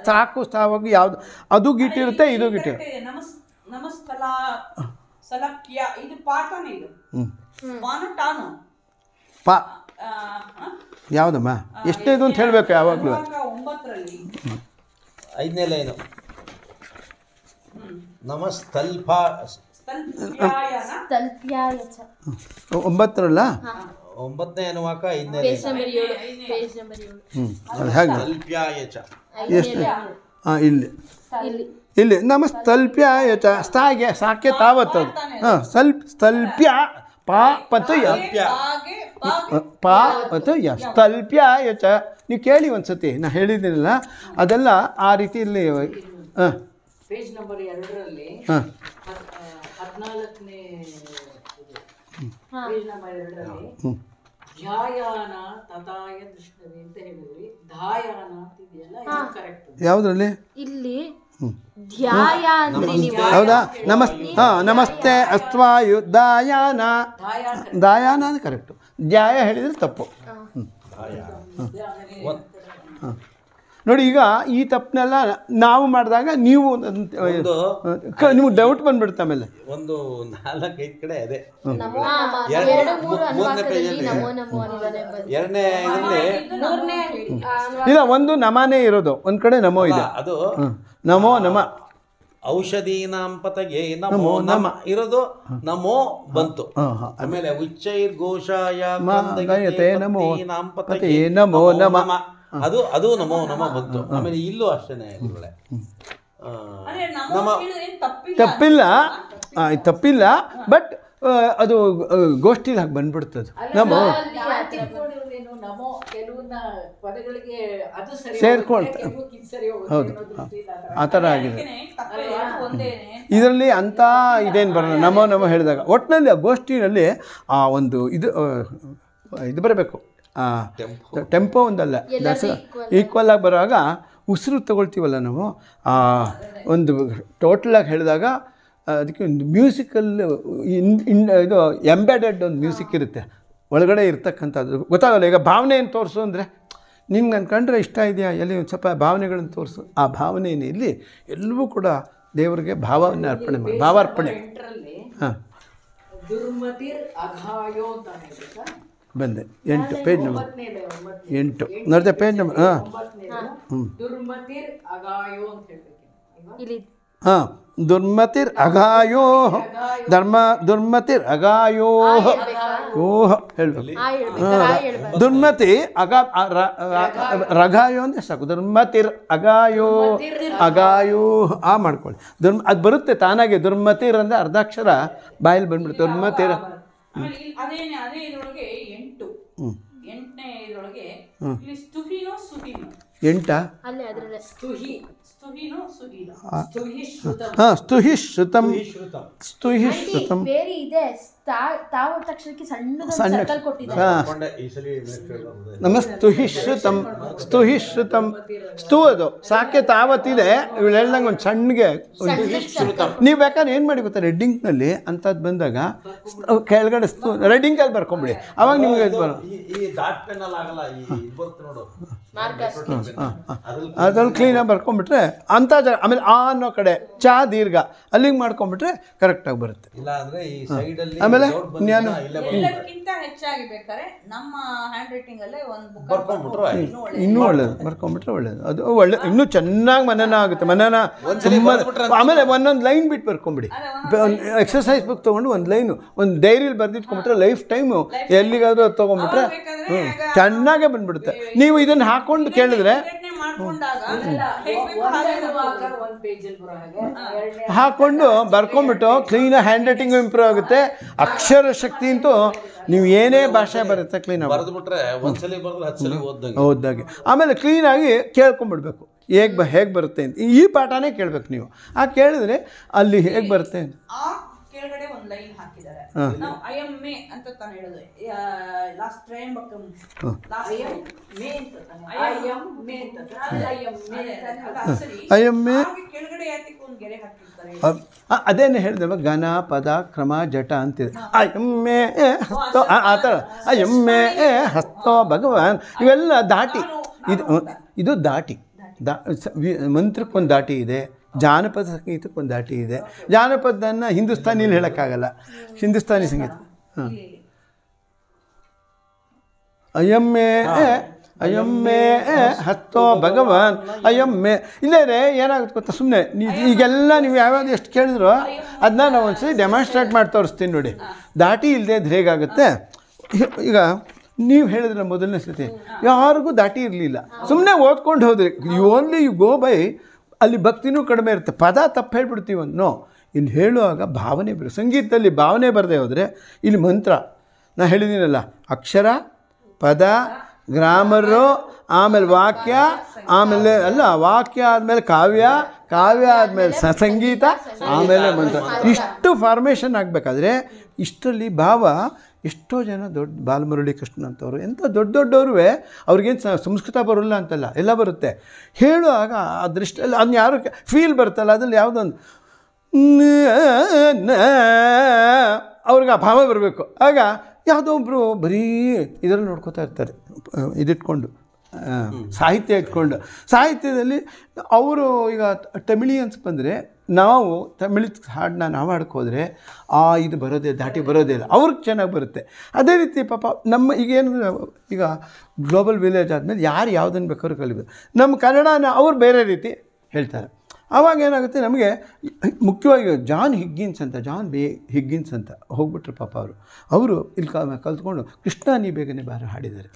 ಸಾಕು ಸಾವಾಗಿ ಯಾವುದು ಅದು ಗಿಟ್ಟಿರುತ್ತೆ ಇದು ಗಿಟ್ಟಿರುತ್ತೆ ಯಾವ್ದಮ್ಮ ಯಾವುದಮ್ಮ ಎಷ್ಟೇದು ಅಂತ ಹೇಳಬೇಕು ಯಾವಾಗಲೂ ಐದನೇ ಲೈನು ನಮಸ್ತಲ್ಪ ಒಂಬತ್ತರಲ್ಲ ಒಂಬತ್ತನೇ ಅನುವಾಕ ಐದನೇ ಹ್ಞೂ ಹೇಗೆ ಎಷ್ಟು ಹಾಂ ಇಲ್ಲಿ ಇಲ್ಲಿ ನಮ್ಮ ಸ್ತಲ್ಪ್ಯ ಯಚ ಸ್ಥಾಗೆ ಸಾಕೆ ತಾವತ್ತು ಅದು ಹಾಂ ಸ್ವಲ್ಪ ಸ್ತಲ್ಪ್ಯ ಪಾ ಪತು ಯ ಪಾ ಪತು ಯ ಸ್ತಲ್ಪ್ಯ ಯಚ ನೀವು ಕೇಳಿ ಒಂದು ಸತಿ ನಾ ಹೇಳಿದ್ದೀನಲ್ಲ ಅದೆಲ್ಲ ಆ ರೀತಿ ಇಲ್ಲಿ ಹಾಂ ಹಾಂ ಯಾವ್ದ್ರಲ್ಲಿ ಇಲ್ಲಿ ಹೌದಾ ನಮಸ್ ಹಾ ನಮಸ್ತೆ ಅಸ್ವಾಯು ದಾಯಾನ ದಾಯಾನ ಕರೆಕ್ಟು ಧ್ಯಾಯ ಹೇಳಿದ್ರೆ ತಪ್ಪು ಹಾಂ ನೋಡಿ ಈಗ ಈ ತಪ್ಪನೆಲ್ಲ ನಾವು ಮಾಡಿದಾಗ ನೀವು ನಿಮ್ಗೆ ಡೌಟ್ ಬಂದ್ಬಿಡುತ್ತೆ ಆಮೇಲೆ ಒಂದು ನಾಲ್ಕೈದು ಕಡೆ ಅದೇ ಎರಡನೇ ಇಲ್ಲ ಒಂದು ನಮಾನೇ ಇರೋದು ಒಂದು ಕಡೆ ನಮೋ ಇದೆ ಅದು ನಮೋ ನಮ ಪತಗೆ ನಮೋ ನಮ ಇರೋದು ನಮೋ ಬಂತು ಆಮೇಲೆ ಉಚ್ಚೈರ್ ಘೋಷಾಯ ನಮೋ ನಮೋ ನಮ ಅದು ಅದು ನಮೋ ನಮ್ಮ ಬಂತು ಆಮೇಲೆ ಇಲ್ಲೂ ಅಷ್ಟೇನೆ ನಮ್ಮ ತಪ್ಪಿಲ್ಲ ತಪ್ಪಿಲ್ಲ ಬಟ್ ಅದು ಗೋಷ್ಠಿಲಿ ಹಾಗೆ ಬಂದ್ಬಿಡ್ತದೆ ನಮ್ಮ ಸೇರ್ಕೊಳ್ತ ಹೌದು ಆ ಥರ ಆಗಿದೆ ಇದರಲ್ಲಿ ಅಂಥ ಇದೇನು ಬರೋಣ ನಮೋ ನಮೋ ಹೇಳಿದಾಗ ಒಟ್ಟಿನಲ್ಲಿ ಆ ಗೋಷ್ಠಿನಲ್ಲಿ ಆ ಒಂದು ಇದು ಇದು ಬರಬೇಕು ಟೆಂಪೋ ಒಂದಲ್ಲ ಈಕ್ವಲ್ ಆಗಿ ಬರುವಾಗ ಉಸಿರು ತಗೊಳ್ತೀವಲ್ಲ ನಾವು ಒಂದು ಟೋಟಲಾಗಿ ಹೇಳಿದಾಗ ಅದಕ್ಕೆ ಒಂದು ಮ್ಯೂಸಿಕಲ್ ಇನ್ ಇನ್ ಇದು ಎಂಬೆಡೆಡ್ ಒಂದು ಮ್ಯೂಸಿಕ್ ಇರುತ್ತೆ ಒಳಗಡೆ ಇರ್ತಕ್ಕಂಥದ್ದು ಗೊತ್ತಾಗಲ್ಲ ಈಗ ಭಾವನೆಯನ್ನು ತೋರಿಸು ಅಂದರೆ ನಿಮ್ಗೆ ಅನ್ಕಂಡ್ರೆ ಇಷ್ಟ ಇದೆಯಾ ಎಲ್ಲಿ ಒಂದು ಸ್ವಲ್ಪ ಭಾವನೆಗಳನ್ನು ತೋರಿಸು ಆ ಭಾವನೆಯನ್ನು ಇಲ್ಲಿ ಎಲ್ಲವೂ ಕೂಡ ದೇವರಿಗೆ ಭಾವವನ್ನು ಅರ್ಪಣೆ ಮಾಡಿ ಅರ್ಪಣೆ ಹಾಂ ಬಂದೆ ಎಂಟು ಪೇಜ್ ನಂಬರ್ ಎಂಟು ನೋಡಿದೆ ಪೇಜ್ ನಂಬರ್ ಹಾಂ ಹ್ಞೂ ಹಾಂ ದುರ್ಮತಿರ್ ಅಗಾಯೋ ಧರ್ಮ ದುರ್ಮತಿರ್ ಅಗಾಯೋ ಓಹ ಹೇಳಬೇಕು ದುರ್ಮತಿ ಅಗ ರಗಾಯೋ ಅಂದರೆ ಸಾಕು ದುರ್ಮತಿರ್ ಅಗಾಯೋ ಅಗಾಯೋ ಆ ಮಾಡ್ಕೊಳ್ಳಿ ದುರ್ಮ ಅದು ಬರುತ್ತೆ ತಾನಾಗೆ ದುರ್ಮತಿರ್ ಅಂದರೆ ಅರ್ಧಾಕ್ಷರ ಬಾಯಲ್ಲಿ ಬಂದ್ಬಿಡುತ್ತೆ ದುರ್ಮತಿರ್ ಆಮೇಲೆ ಅದೇನೆ ಅದೇ ಇದರೊಳಗೆ ಎಂಟು ಎಂಟನೇ ಇದರೊಳಗೆ ಇಲ್ಲಿ ಸ್ತುಹಿನೋ ಸುಹಿನೋ ಎಂಟಾ ಅಲ್ಲೇ ಅದರಲ್ಲಿ ಸ್ತುಹಿ ಸ್ತುಹಿನೋ ಸುಹಿನೋ ಸ್ತುಹಿ ಶ್ರುತಂ ಹಾ ಸ್ತುಹಿ ಶ್ರುತಂ ಸ್ತುಹಿ ಶ್ರುತಂ ಬೇರೆ ಇದೆ ತಾವು ತಕ್ಷಣಕ್ಕೆ ಸಣ್ಣ ನಮ್ಮ ಸ್ತುಹಿಶ್ರುತಂ ಸ್ತುಹಿಶ್ರುತಂ ಸ್ತೂ ಅದು ಸಾಕೆ ತಾವತ್ತಿದೆ ಇವಳು ಹೇಳ್ದಂಗೆ ಒಂದು ಸಣ್ಣಗೆ ನೀವು ಬೇಕಾದ್ರೆ ಏನು ಮಾಡಿ ಗೊತ್ತಾ ರೆಡ್ಡಿಂಗ್ನಲ್ಲಿ ಅಂಥದ್ದು ಬಂದಾಗ ಕೆಳಗಡೆ ಸ್ತೂ ರೆಡ್ಡಿಂಗಲ್ಲಿ ಬರ್ಕೊಂಬಿಡಿ ಅವಾಗ ನಿಮಗೆ ಇದು ಬರೋ ಅದ್ರಲ್ಲಿ ಕ್ಲೀನಾಗಿ ಬರ್ಕೊಂಡ್ಬಿಟ್ರೆ ಅಂತ ಜಾಗ ಆಮೇಲೆ ಆ ಅನ್ನೋ ಕಡೆ ಚಾ ದೀರ್ಘ ಅಲ್ಲಿಗೆ ಮಾಡ್ಕೊಂಡ್ಬಿಟ್ರೆ ಕರೆಕ್ಟಾಗಿ ಬರುತ್ತೆ ಆಮೇಲೆ ಎಲ್ಲದಕ್ಕಿಂತ ಹೆಚ್ಚಾಗಿ ಬೇಕಾದ್ರೆ ನಮ್ಮ ಹ್ಯಾಂಡ್ ರೈಟಿಂಗ್ ಅಲ್ಲೇ ಒಂದು ಬುಕ್ ಇನ್ನೂ ಒಳ್ಳೇದು ಬರ್ಕೊಂಡ್ಬಿಟ್ರೆ ಒಳ್ಳೇದು ಅದು ಒಳ್ಳೆ ಇನ್ನೂ ಚೆನ್ನಾಗಿ ಮನನ ಆಗುತ್ತೆ ಮನನ ಆಮೇಲೆ ಒಂದೊಂದು ಲೈನ್ ಬಿಟ್ಟು ಬರ್ಕೊಂಬಿಡಿ ಎಕ್ಸಸೈಸ್ ಬುಕ್ ತೊಗೊಂಡು ಒಂದು ಲೈನು ಒಂದು ಡೈರಿಲಿ ಬರೆದಿಟ್ಕೊಂಬಿಟ್ರೆ ಲೈಫ್ ಟೈಮು ಎಲ್ಲಿಗಾದರೂ ಅದು ತೊಗೊಂಬಿಟ್ರೆ ಹ್ಞೂ ಚೆನ್ನಾಗೇ ಬಂದ್ಬಿಡುತ್ತೆ ನೀವು ಇದನ್ನು ಹಾಕೊಂಡು ಕೇಳಿದ್ರೆ ಹಾಕ್ಕೊಂಡು ಬರ್ಕೊಂಬಿಟ್ಟು ಕ್ಲೀನಾಗಿ ಹ್ಯಾಂಡ್ ರೈಟಿಂಗು ಇಂಪ್ರೂವ್ ಆಗುತ್ತೆ ಅಕ್ಷರ ಶಕ್ತಿ ಅಂತೂ ನೀವು ಏನೇ ಭಾಷೆ ಬರುತ್ತೆ ಕ್ಲೀನ್ ಬರೆದ್ಬಿಟ್ರೆ ಒಂದ್ಸಲಿ ಬರೆದ್ರೆ ಸಲ ಆಮೇಲೆ ಕ್ಲೀನಾಗಿ ಕೇಳ್ಕೊಂಬಿಡ್ಬೇಕು ಹೇಗೆ ಬ ಹೇಗೆ ಬರುತ್ತೆ ಅಂತ ಈ ಪಾಠನೇ ಕೇಳಬೇಕು ನೀವು ಆ ಕೇಳಿದ್ರೆ ಅಲ್ಲಿ ಹೇಗೆ ಬರುತ್ತೆ ಅಂತ ಮೇಲ್ಗಡೆ ಒಂದು ಲೈನ್ ಹಾಕಿದ್ದಾರೆ ನಾವು ಐ ಎಂ ಮೇ ಅಂತ ತಾನು ಹೇಳೋದು ಲಾಸ್ಟ್ ಟ್ರೈಮ್ ಬಕಮ್ ಐ ಎಂ ಮೇ ಅಂತ ಐ ಎಂ ಮೇ ಅಂತ ಐ ಎಂ ಮೇ ಐ ಎಂ ಮೇ ಕೆಳಗಡೆ ಯಾತಕ್ಕೆ ಒಂದು ಗೆರೆ ಹಾಕಿರ್ತಾರೆ ಅದೇನು ಹೇಳಿದೆವ ಘನ ಪದ ಕ್ರಮ ಜಟ ಅಂತಿದೆ ಐ ಎಂ ಮೇ ಹಸ್ತೋ ಆ ಥರ ಐ ಎಂ ಮೇ ಹಸ್ತೋ ಭಗವಾನ್ ಇವೆಲ್ಲ ದಾಟಿ ಇದು ಇದು ದಾಟಿ ದಾ ಮಂತ್ರಕ್ಕೊಂದು ದಾಟಿ ಇದೆ ಜಾನಪದ ಸಂಗೀತಕ್ಕೆ ಒಂದು ದಾಟಿ ಇದೆ ಜಾನಪದನ್ನು ಹಿಂದೂಸ್ತಾನಿಯಲ್ಲಿ ಹೇಳೋಕ್ಕಾಗಲ್ಲ ಹಿಂದೂಸ್ತಾನಿ ಸಂಗೀತ ಹಾಂ ಅಯ್ಯಮ್ಮೆ ಅಯ್ಯಮ್ಮೆ ಹತ್ತೋ ಭಗವಾನ್ ಅಯ್ಯಮ್ಮೆ ಇಲ್ಲೇ ಏನಾಗುತ್ತೆ ಗೊತ್ತಾ ಸುಮ್ಮನೆ ಈಗೆಲ್ಲ ನೀವು ಯಾವ್ಯಾವ್ದು ಎಷ್ಟು ಕೇಳಿದ್ರು ಅದನ್ನ ನಾವು ಒಂದ್ಸರಿ ಡೆಮಾನ್ಸ್ಟ್ರೇಟ್ ಮಾಡಿ ತೋರಿಸ್ತೀನಿ ನೋಡಿ ದಾಟಿ ಇಲ್ಲದೆ ಹೇಗಾಗುತ್ತೆ ಈಗ ನೀವು ಹೇಳಿದ್ರೆ ಮೊದಲನೇ ಸತಿ ಯಾರಿಗೂ ದಾಟಿ ಇರಲಿಲ್ಲ ಸುಮ್ಮನೆ ಓದ್ಕೊಂಡು ಹೋದ್ರಿ you only you go by ಅಲ್ಲಿ ಭಕ್ತಿನೂ ಕಡಿಮೆ ಇರುತ್ತೆ ಪದ ತಪ್ಪು ಹೇಳ್ಬಿಡ್ತೀವಿ ನೋ ಇಲ್ಲಿ ಹೇಳುವಾಗ ಭಾವನೆ ಬರೋ ಸಂಗೀತದಲ್ಲಿ ಭಾವನೆ ಬರದೇ ಹೋದರೆ ಇಲ್ಲಿ ಮಂತ್ರ ನಾನು ಹೇಳಿದ್ದೀನಲ್ಲ ಅಕ್ಷರ ಪದ ಗ್ರಾಮರು ಆಮೇಲೆ ವಾಕ್ಯ ಆಮೇಲೆ ಅಲ್ಲ ವಾಕ್ಯ ಆದಮೇಲೆ ಕಾವ್ಯ ಕಾವ್ಯ ಆದಮೇಲೆ ಸ ಸಂಗೀತ ಆಮೇಲೆ ಮಂತ್ರ ಇಷ್ಟು ಫಾರ್ಮೇಷನ್ ಆಗಬೇಕಾದ್ರೆ ಇಷ್ಟರಲ್ಲಿ ಭಾವ ಎಷ್ಟೋ ಜನ ದೊಡ್ಡ ಬಾಲಮುರಳಿ ಕೃಷ್ಣ ಅಂತವರು ಎಂಥ ದೊಡ್ಡ ದೊಡ್ಡವ್ರೂ ಅವ್ರಿಗೇನು ಸಂಸ್ಕೃತ ಬರೋಲ್ಲ ಅಂತಲ್ಲ ಎಲ್ಲ ಬರುತ್ತೆ ಹೇಳುವಾಗ ಆ ದೃಷ್ಟಿಯಲ್ಲಿ ಅದನ್ನ ಯಾರು ಫೀಲ್ ಬರುತ್ತಲ್ಲ ಅದ್ರಲ್ಲಿ ಯಾವುದೊಂದು ಅವ್ರಿಗೆ ಆ ಭಾವ ಬರಬೇಕು ಆಗ ಯಾವುದೋ ಒಬ್ಬರು ಬರೀ ಇದರಲ್ಲಿ ನೋಡ್ಕೋತಾ ಇರ್ತಾರೆ ಇದಿಟ್ಕೊಂಡು ಸಾಹಿತ್ಯ ಇಟ್ಕೊಂಡು ಸಾಹಿತ್ಯದಲ್ಲಿ ಅವರು ಈಗ ಟಮಿಳಿಯನ್ಸ್ ಬಂದರೆ ನಾವು ತಮಿಳ್ ಹಾಡನ್ನ ನಾವು ಹಾಡ್ಕೋದ್ರೆ ಆ ಇದು ಬರೋದೇ ದಾಟಿ ಬರೋದೇ ಇಲ್ಲ ಅವ್ರಿಗೆ ಚೆನ್ನಾಗಿ ಬರುತ್ತೆ ಅದೇ ರೀತಿ ಪಾಪ ನಮ್ಮ ಈಗೇನು ಈಗ ಗ್ಲೋಬಲ್ ವಿಲೇಜ್ ಆದಮೇಲೆ ಯಾರು ಯಾವುದನ್ನು ಬೇಕಾದ್ರೂ ಕಲಿಬೋದು ನಮ್ಮ ಕನ್ನಡನ ಅವ್ರು ಬೇರೆ ರೀತಿ ಹೇಳ್ತಾರೆ ಆವಾಗ ಏನಾಗುತ್ತೆ ನಮಗೆ ಮುಖ್ಯವಾಗಿ ಜಾನ್ ಹಿಗ್ಗಿನ್ಸ್ ಅಂತ ಜಾನ್ ಬೇ ಹಿಗ್ಗಿನ್ಸ್ ಅಂತ ಹೋಗ್ಬಿಟ್ರು ಪಾಪ ಅವರು ಅವರು ಇಲ್ಲಿ ಕಲ್ತ್ಕೊಂಡು ಕೃಷ್ಣ ನೀ ಬೇಗನೆ ಬಾರ ಹಾಡಿದ್ದಾರೆ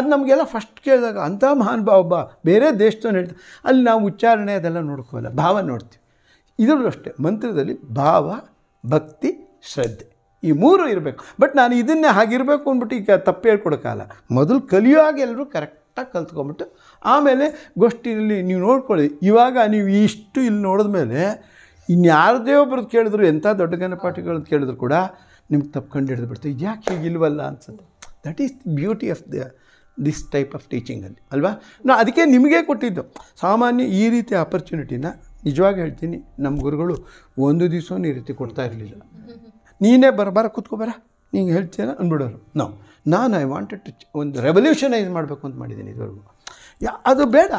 ಅದು ನಮಗೆಲ್ಲ ಫಸ್ಟ್ ಕೇಳಿದಾಗ ಅಂಥ ಮಹಾನ್ ಭಾವ ಬೇರೆ ದೇಶದವನು ಹೇಳ್ತಾರೆ ಅಲ್ಲಿ ನಾವು ಉಚ್ಚಾರಣೆ ಅದೆಲ್ಲ ನೋಡ್ಕೋಲ್ಲ ಭಾವ ನೋಡ್ತೀವಿ ಇದರಲ್ಲೂ ಅಷ್ಟೇ ಮಂತ್ರದಲ್ಲಿ ಭಾವ ಭಕ್ತಿ ಶ್ರದ್ಧೆ ಈ ಮೂರು ಇರಬೇಕು ಬಟ್ ನಾನು ಇದನ್ನೇ ಹಾಗಿರಬೇಕು ಅಂದ್ಬಿಟ್ಟು ಈಗ ತಪ್ಪು ಹೇಳ್ಕೊಡೋಕ್ಕಾಗಲ್ಲ ಮೊದಲು ಕಲಿಯುವಾಗ ಎಲ್ಲರೂ ಕರೆಕ್ಟಾಗಿ ಕಲ್ತ್ಕೊಂಬಿಟ್ಟು ಆಮೇಲೆ ಗೋಷ್ಠಿಯಲ್ಲಿ ನೀವು ನೋಡ್ಕೊಳ್ಳಿ ಇವಾಗ ನೀವು ಇಷ್ಟು ಇಲ್ಲಿ ನೋಡಿದ ಮೇಲೆ ಇನ್ಯಾರದೇ ಒಬ್ರದ್ದು ಕೇಳಿದ್ರು ಎಂಥ ದೊಡ್ಡ ಗಣಪಾಠಿಗಳಂತ ಕೇಳಿದ್ರು ಕೂಡ ನಿಮ್ಗೆ ತಪ್ಪು ಕಂಡು ಹಿಡಿದ್ಬಿಡ್ತು ಯಾಕೆ ಹೀಗಿಲ್ವಲ್ಲ ಅನ್ಸುತ್ತೆ that is beauty of the this type of ಟೀಚಿಂಗಲ್ಲಿ ಅಲ್ವಾ ನಾ ಅದಕ್ಕೆ ನಿಮಗೆ ಕೊಟ್ಟಿದ್ದು ಸಾಮಾನ್ಯ ಈ ರೀತಿ ಆಪರ್ಚುನಿಟಿನ ನಿಜವಾಗಿ ಹೇಳ್ತೀನಿ ನಮ್ಮ ಗುರುಗಳು ಒಂದು ದಿವಸ ಈ ರೀತಿ ಕೊಡ್ತಾ ಇರಲಿಲ್ಲ ನೀನೇ ಬರಬಾರ ಕೂತ್ಕೊಬಾರ ನೀನು ಹೇಳ್ತೀನ ಅಂದ್ಬಿಡೋರು ನಾವು ನಾನು ಐ ವಾಂಟೆಡ್ ಟು ಒಂದು ರೆವಲ್ಯೂಷನೈಸ್ ಮಾಡಬೇಕು ಅಂತ ಮಾಡಿದ್ದೀನಿ ಇದುವರೆಗೂ ಯಾ ಅದು ಬೇಡ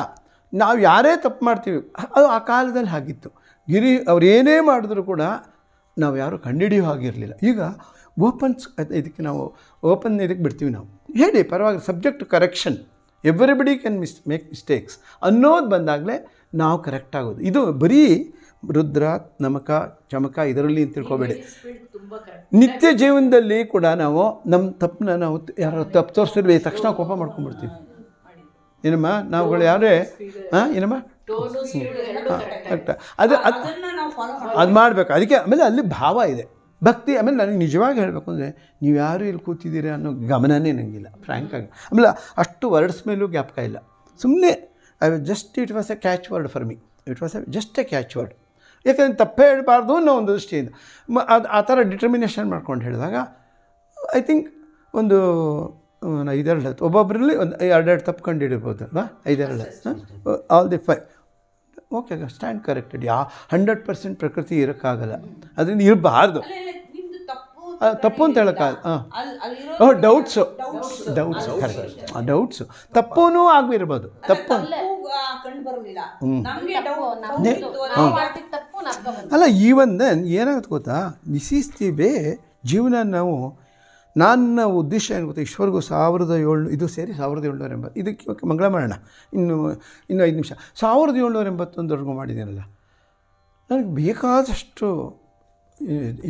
ನಾವು ಯಾರೇ ತಪ್ಪು ಮಾಡ್ತೀವಿ ಅದು ಆ ಕಾಲದಲ್ಲಿ ಹಾಗಿತ್ತು ಗಿರಿ ಅವ್ರು ಏನೇ ಮಾಡಿದ್ರು ಕೂಡ ನಾವು ಯಾರೂ ಕಂಡಿಡಿಯೂ ಆಗಿರಲಿಲ್ಲ ಈಗ ಓಪನ್ಸ್ ಇದಕ್ಕೆ ನಾವು ಓಪನ್ ಇದಕ್ಕೆ ಬಿಡ್ತೀವಿ ನಾವು ಹೇಳಿ ಪರವಾಗಿ subject correction everybody can miss make mistakes ಅನ್ನೋದು ಬಂದಾಗಲೇ ನಾವು ಕರೆಕ್ಟ್ ಆಗೋದು ಇದು ಬರೀ ರುದ್ರ ನಮಕ ಚಮಕ ಇದರಲ್ಲಿ ತಿಳ್ಕೊಬೇಡಿ ನಿತ್ಯ ಜೀವನದಲ್ಲಿ ಕೂಡ ನಾವು ನಮ್ಮ ತಪ್ಪನ್ನ ನಾವು ಯಾರು ತಪ್ಪು ತೋರಿಸಿದ್ವಿ ತಕ್ಷಣ ಕೋಪ ಮಾಡ್ಕೊಂಡ್ಬಿಡ್ತೀವಿ ಏನಮ್ಮ ನಾವುಗಳು ಯಾರೇ ಹಾಂ ಏನಮ್ಮ ಕರೆಕ್ಟ ಅದು ಅದು ಅದು ಮಾಡಬೇಕು ಅದಕ್ಕೆ ಆಮೇಲೆ ಅಲ್ಲಿ ಭಾವ ಇದೆ ಭಕ್ತಿ ಆಮೇಲೆ ನನಗೆ ನಿಜವಾಗಿ ಹೇಳಬೇಕು ಅಂದರೆ ನೀವು ಯಾರು ಇಲ್ಲಿ ಕೂತಿದ್ದೀರಿ ಅನ್ನೋ ಗಮನನೇ ನನಗಿಲ್ಲ ಫ್ರ್ಯಾಂಕಾಗಿ ಆಮೇಲೆ ಅಷ್ಟು ವರ್ಡ್ಸ್ ಮೇಲೂ ಜ್ಞಾಪಕ ಇಲ್ಲ ಸುಮ್ಮನೆ I was just it was a catch word for me it was a just a catch word ಯಾಕಂದರೆ ತಪ್ಪೇ ಹೇಳಬಾರ್ದು ಅನ್ನೋ ಒಂದು ದೃಷ್ಟಿಯಿಂದ ಮ ಅದು ಆ ಥರ ಡಿಟರ್ಮಿನೇಷನ್ ಮಾಡ್ಕೊಂಡು ಹೇಳಿದಾಗ ಐ ಥಿಂಕ್ ಒಂದು ಐದೆರಡು ಹತ್ತು ಒಬ್ಬೊಬ್ಬರಲ್ಲಿ ಒಂದು ಎರಡೆರಡು ತಪ್ಪು ಹಿಡಿಬೋದು ಅಲ್ವಾ ಐದೆರಡು ಹತ್ತು ಆಲ್ ದಿ ಫೈ okay stand corrected yeah hundred percent ಪ್ರಕೃತಿ ಇರೋಕ್ಕಾಗಲ್ಲ ಅದರಿಂದ ಇರಬಾರ್ದು ತಪ್ಪು ಅಂತ ಹೇಳೋಕ್ಕಾಗ ಹಾಂ ಓಹ್ ಡೌಟ್ಸು ಡೌಟ್ಸು ಕರೆಕ್ಟ್ ಡೌಟ್ಸು ತಪ್ಪೂ ಆಗಿರ್ಬೋದು ತಪ್ಪು ಅಲ್ಲ ಈ ಒಂದು ಏನಾಗುತ್ತೆ ಗೊತ್ತಾ ನಿಶಿಸ್ತೀವಿ ಜೀವನ ನಾವು ನನ್ನ ಉದ್ದೇಶ ಏನು ಗೊತ್ತಾ ಈಶ್ವರ್ಗೂ ಸಾವಿರದ ಏಳು ಇದು ಸೇರಿ ಸಾವಿರದ ಏಳ್ನೂರ ಎಂಬತ್ತು ಇದಕ್ಕೆ ಮಂಗಳ ಮಾಡೋಣ ಇನ್ನು ಇನ್ನು ಐದು ನಿಮಿಷ ಸಾವಿರದ ಏಳ್ನೂರ ಎಂಬತ್ತೊಂದರೆಗೂ ಮಾಡಿದ್ದೀನಲ್ಲ ನನಗೆ ಬೇಕಾದಷ್ಟು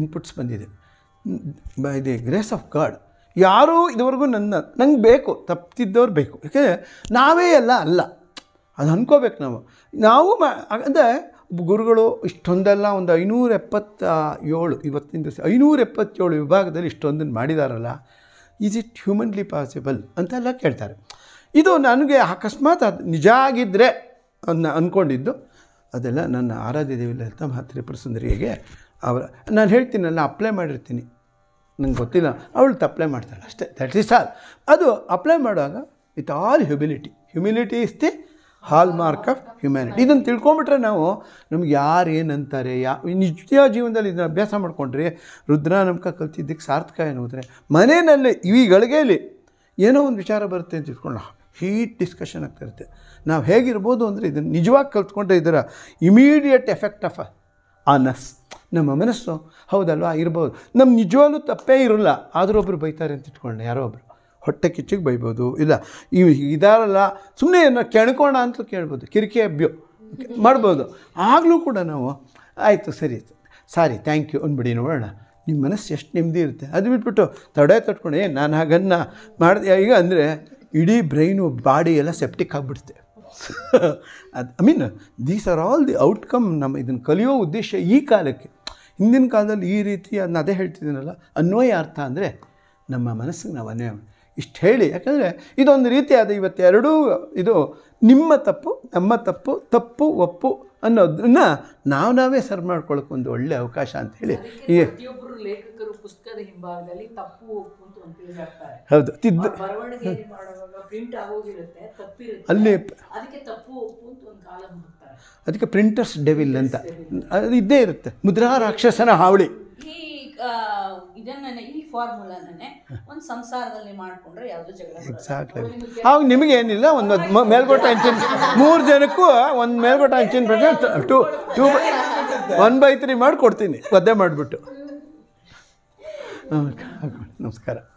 ಇನ್ಪುಟ್ಸ್ ಬಂದಿದೆ by the grace of God ಯಾರೂ ಇದುವರೆಗೂ ನನ್ನ ನಂಗೆ ಬೇಕು ತಪ್ಪಿದ್ದವ್ರು ಬೇಕು ಯಾಕೆಂದರೆ ನಾವೇ ಎಲ್ಲ ಅಲ್ಲ ಅದು ಅಂದ್ಕೋಬೇಕು ನಾವು ನಾವು ಅಂದರೆ ಗುರುಗಳು ಇಷ್ಟೊಂದೆಲ್ಲ ಒಂದು ಐನೂರ ಎಪ್ಪತ್ತ ಏಳು ಇವತ್ತಿನ ದಿವಸ ಐನೂರ ಎಪ್ಪತ್ತೇಳು ವಿಭಾಗದಲ್ಲಿ ಇಷ್ಟೊಂದನ್ನು ಮಾಡಿದಾರಲ್ಲ ಈಸ್ ಇಟ್ ಹ್ಯೂಮನ್ಲಿ ಪಾಸಿಬಲ್ ಅಂತೆಲ್ಲ ಕೇಳ್ತಾರೆ ಇದು ನನಗೆ ಅಕಸ್ಮಾತ್ ಅದು ನಿಜ ಆಗಿದ್ದರೆ ಅನ್ನ ಅಂದ್ಕೊಂಡಿದ್ದು ಅದೆಲ್ಲ ನನ್ನ ಆರಾಧ್ಯ ದೇವಿ ಲಲಿತಮ್ಮ ಮಾತ್ರೆ ಪ್ರಸಂದರಿಗೆ ಅವ ನಾನು ಹೇಳ್ತೀನಲ್ಲ ಅಪ್ಲೈ ಮಾಡಿರ್ತೀನಿ ನಂಗೆ ಗೊತ್ತಿಲ್ಲ ಅವಳು ತಪ್ಲೈ ಮಾಡ್ತಾಳೆ ಅಷ್ಟೇ ದಟ್ ಇಸ್ ಆಲ್ ಅದು ಅಪ್ಲೈ ಮಾಡುವಾಗ with all humility humility is the hallmark of humanity ಇದನ್ನು ತಿಳ್ಕೊಂಬಿಟ್ರೆ ನಾವು ನಮ್ಗೆ ಯಾರು ಏನಂತಾರೆ ಯಾ ನಿತ್ಯ ಜೀವನದಲ್ಲಿ ಇದನ್ನು ಅಭ್ಯಾಸ ಮಾಡಿಕೊಂಡ್ರೆ ರುದ್ರಾನಮಕ ಕಲ್ತಿದ್ದಕ್ಕೆ ಸಾರ್ಥಕ ಎನ್ನುವುದ್ರೆ ಮನೆಯಲ್ಲಿ ಈ ಗಳಿಗೆಯಲ್ಲಿ ಏನೋ ಒಂದು ವಿಚಾರ ಬರುತ್ತೆ ಅಂತ ತಿಳ್ಕೊಂಡು ಹೀಟ್ ಡಿಸ್ಕಷನ್ ಆಗ್ತಿರುತ್ತೆ ನಾವು ಹೇಗಿರ್ಬೋದು ಅಂದರೆ ಇದನ್ನು ನಿಜವಾಗಿ ಕಲ್ತ್ಕೊಂಡ್ರೆ ಇದರ ಇಮಿಡಿಯೇಟ್ ಎಫೆಕ್ಟ್ ಆಫ್ ಆ ನಮ್ಮ ಮನಸ್ಸು ಹೌದಲ್ವಾ ಇರ್ಬೋದು ನಮ್ಮ ನಿಜವಾಗ್ಲೂ ತಪ್ಪೇ ಇರೋಲ್ಲ ಆದರೂ ಒಬ್ಬರು ಬೈತಾರೆ ಅಂತ ಇಟ್ಕೊಂಡೆ ಯಾರೋ ಒಬ್ಬರು ಹೊಟ್ಟೆ ಕಿಚ್ಚಿಗೆ ಬೈಬೋದು ಇಲ್ಲ ಇವು ಇದಾರಲ್ಲ ಸುಮ್ಮನೆ ಏನೋ ಕೆಣ್ಕೋಣ ಅಂತ ಕೇಳ್ಬೋದು ಕಿರಿಕಿ ಅಭ್ಯೋ ಮಾಡ್ಬೋದು ಆಗಲೂ ಕೂಡ ನಾವು ಆಯಿತು ಸರಿ ಸಾರಿ ಥ್ಯಾಂಕ್ ಯು ಅಂದ್ಬಿಡಿ ನೋಡೋಣ ನಿಮ್ಮ ಮನಸ್ಸು ಎಷ್ಟು ನೆಮ್ಮದಿ ಇರುತ್ತೆ ಅದು ಬಿಟ್ಬಿಟ್ಟು ತಡೆ ತಟ್ಕೊಂಡು ಏ ನಾನು ಹಾಗನ್ನು ಮಾಡಿದೆ ಈಗ ಅಂದರೆ ಇಡೀ ಬ್ರೈನು ಬಾಡಿ ಎಲ್ಲ ಸೆಪ್ಟಿಕ್ ಆಗಿಬಿಡುತ್ತೆ ಅದು I mean these are all the outcome ನಮ್ಮ ಇದನ್ನು ಕಲಿಯೋ ಉದ್ದೇಶ ಈ ಕಾಲಕ್ಕೆ ಹಿಂದಿನ ಕಾಲದಲ್ಲಿ ಈ ರೀತಿ ಅದನ್ನ ಅದೇ ಹೇಳ್ತಿದ್ದೀನಲ್ಲ ಅನ್ವಯ ಅರ್ಥ ಅಂದರೆ ನಮ್ಮ ಮನಸ್ಸಿಗೆ ನಾವು ಅನ್ವಯ ಇಷ್ಟು ಹೇಳಿ ಯಾಕಂದರೆ ಇದೊಂದು ರೀತಿಯಾದ ಇವತ್ತೆರಡೂ ಇದು ನಿಮ್ಮ ತಪ್ಪು ನಮ್ಮ ತಪ್ಪು ತಪ್ಪು ಒಪ್ಪು ಅನ್ನೋದನ್ನ ನಾವು ನಾವೇ ಸರ್ವ್ ಮಾಡ್ಕೊಳ್ಳೋಕೆ ಒಂದು ಒಳ್ಳೆಯ ಅವಕಾಶ ಹೇಳಿ ಈ ಒಬ್ಬೊಬ್ರು ಲೇಖಕರು ಪುಸ್ತಕದ ಹಿಂಭಾಗದಲ್ಲಿ ತಪ್ಪು ಒಪ್ಪು ಅಂತ ಒಂದು ಪೇಜ್ ಹಾಕ್ತಾರೆ ಹೌದು ತಿದ್ದು ಬರವಣಿಗೆ ಮಾಡುವಾಗ ಪ್ರಿಂಟ್ ಆಗೋಗಿರುತ್ತೆ ತಪ್ಪಿರುತ್ತೆ ಅಲ್ಲಿ ಅದಕ್ಕೆ ತಪ್ಪು ಒಪ್ಪು ಅಂತ ಒಂದು ಕಾಲ ಹಾಕ್ತಾರೆ ಅದಕ್ಕೆ ಪ್ರಿಂಟರ್ಸ್ ಡೆವಿಲ್ ಅಂತ ಅದು ಇದ್ದೇ ಇರುತ್ತೆ ಮುದ್ರಾ ರಾಕ್ಷಸನ ಹಾವಳಿ ಈ ಇದನ್ನೇ ಈ ಫಾರ್ಮುಲಾನೇ ಒಂದು ಸಂಸಾರದಲ್ಲಿ ಮಾಡ್ಕೊಂಡ್ರೆ ಯಾವುದೋ ಜಗಳ ಅವಾಗ ನಿಮಗೆ ಏನಿಲ್ಲ ಒಂದು ಮೇಲ್ಕೋಟ ಅಂಚಿನ ಮೂರು ಜನಕ್ಕೂ ಒಂದು ಮೇಲ್ಕೋಟ ಅಂಚಿನ ಪ್ರಕಾರ two two one by three ಮಾಡಿ ಕೊಡ್ತೀನಿ ಒದ್ದೆ ಮಾಡಿಬಿಟ್ಟು No, no, no, no,